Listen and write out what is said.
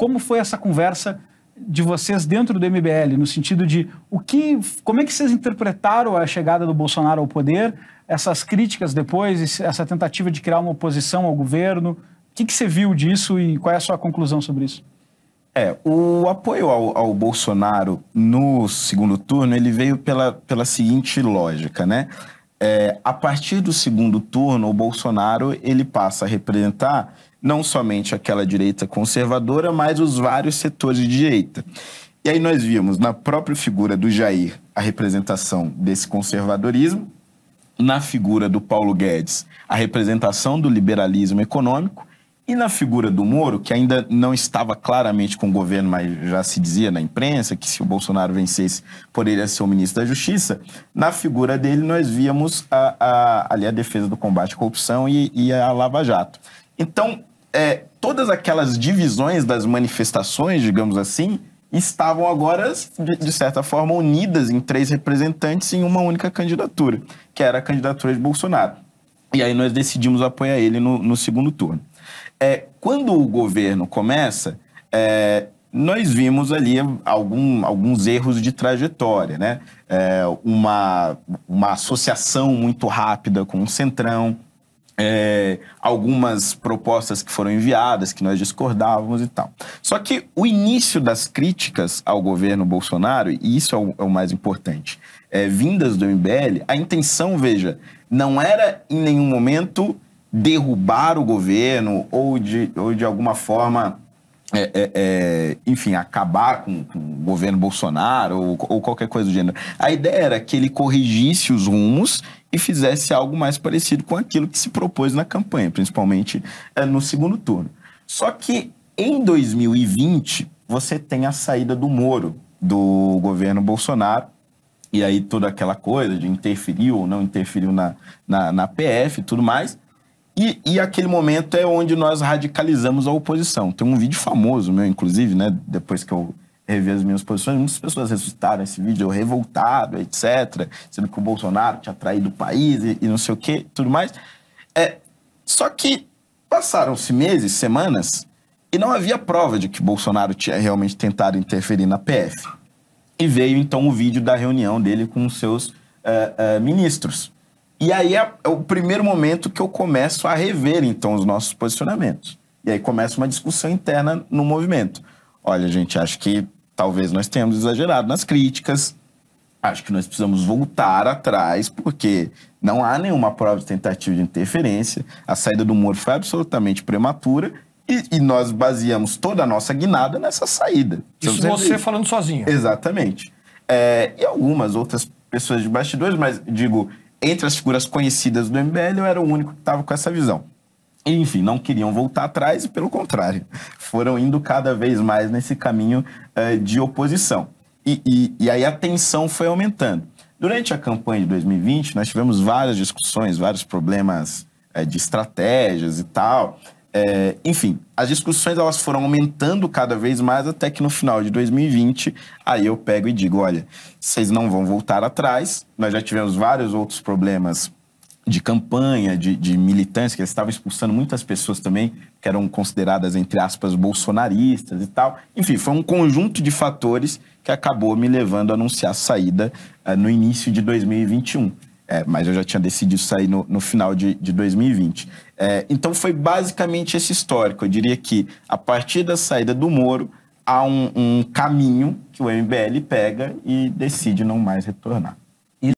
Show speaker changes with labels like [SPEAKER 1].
[SPEAKER 1] como foi essa conversa de vocês dentro do MBL, no sentido de o que, como é que vocês interpretaram a chegada do Bolsonaro ao poder, essas críticas depois, essa tentativa de criar uma oposição ao governo, o que, que você viu disso e qual é a sua conclusão sobre isso? É, o apoio ao, ao Bolsonaro no segundo turno, ele veio pela, pela seguinte lógica, né? É, a partir do segundo turno, o Bolsonaro ele passa a representar não somente aquela direita conservadora, mas os vários setores de direita. E aí nós vimos na própria figura do Jair a representação desse conservadorismo, na figura do Paulo Guedes a representação do liberalismo econômico e na figura do Moro, que ainda não estava claramente com o governo, mas já se dizia na imprensa que se o Bolsonaro vencesse, poderia ser o ministro da Justiça, na figura dele nós víamos a, a, ali a defesa do combate à corrupção e, e a Lava Jato. Então, é, todas aquelas divisões das manifestações, digamos assim, estavam agora, de, de, certa forma, unidas em três representantes em uma única candidatura, que era a candidatura de Bolsonaro. E aí nós decidimos apoiar ele no, no segundo turno. É, quando o governo começa, é, nós vimos ali algum, alguns erros de trajetória, né? É, uma, uma associação muito rápida com o Centrão, é, algumas propostas que foram enviadas, que nós discordávamos e tal. Só que o início das críticas ao governo Bolsonaro, e isso é o, é o mais importante, é, vindas do MBL, a intenção, veja, não era em nenhum momento derrubar o governo ou de, ou de alguma forma é, é, é, enfim, acabar com, com, o governo Bolsonaro ou, ou qualquer coisa do gênero. A ideia era que ele corrigisse os rumos e fizesse algo mais parecido com aquilo que se propôs na campanha, principalmente é, no segundo turno. Só que em 2020 você tem a saída do Moro do governo Bolsonaro e aí toda aquela coisa de interferir ou não interferiu na, na, na PF e tudo mais. E, e aquele momento é onde nós radicalizamos a oposição. Tem um vídeo famoso meu, inclusive, né? Depois que eu revi as minhas posições. Muitas pessoas ressuscitaram esse vídeo, eu revoltado, etc. Sendo que o Bolsonaro tinha traído o país e, e não sei o que, tudo mais. É, só que passaram-se meses, semanas, e não havia prova de que Bolsonaro tinha realmente tentado interferir na PF. E veio então o vídeo da reunião dele com os seus uh, uh, ministros. E aí é, é o primeiro momento que eu começo a rever, então, os nossos posicionamentos. E aí começa uma discussão interna no movimento. Olha, gente, acho que talvez nós tenhamos exagerado nas críticas, acho que nós precisamos voltar atrás, porque não há nenhuma prova de tentativa de interferência, a saída do Moro foi absolutamente prematura e, e nós baseamos toda a nossa guinada nessa saída. Isso você isso. falando sozinho. Exatamente. É, e algumas outras pessoas de bastidores, mas digo, entre as figuras conhecidas do MBL, eu era o único que estava com essa visão. enfim, não queriam voltar atrás e, pelo contrário, foram indo cada vez mais nesse caminho uh, de oposição. E, e, e aí a tensão foi aumentando. Durante a campanha de 2020, nós tivemos várias discussões, vários problemas eh, de estratégias e tal. É, enfim, as discussões elas foram aumentando cada vez mais até que no final de 2020, aí eu pego e digo, olha, vocês não vão voltar atrás. Nós já tivemos vários outros problemas de campanha, de, de militantes, que eles estavam expulsando muitas pessoas também, que eram consideradas, entre aspas, bolsonaristas e tal. Enfim, foi um conjunto de fatores que acabou me levando a anunciar a saída uh, no início de 2021. É, mas eu já tinha decidido sair no, no final de, de 2020. É, então foi basicamente esse histórico. Eu diria que a partir da saída do Moro há um, um caminho que o MBL pega e decide não mais retornar.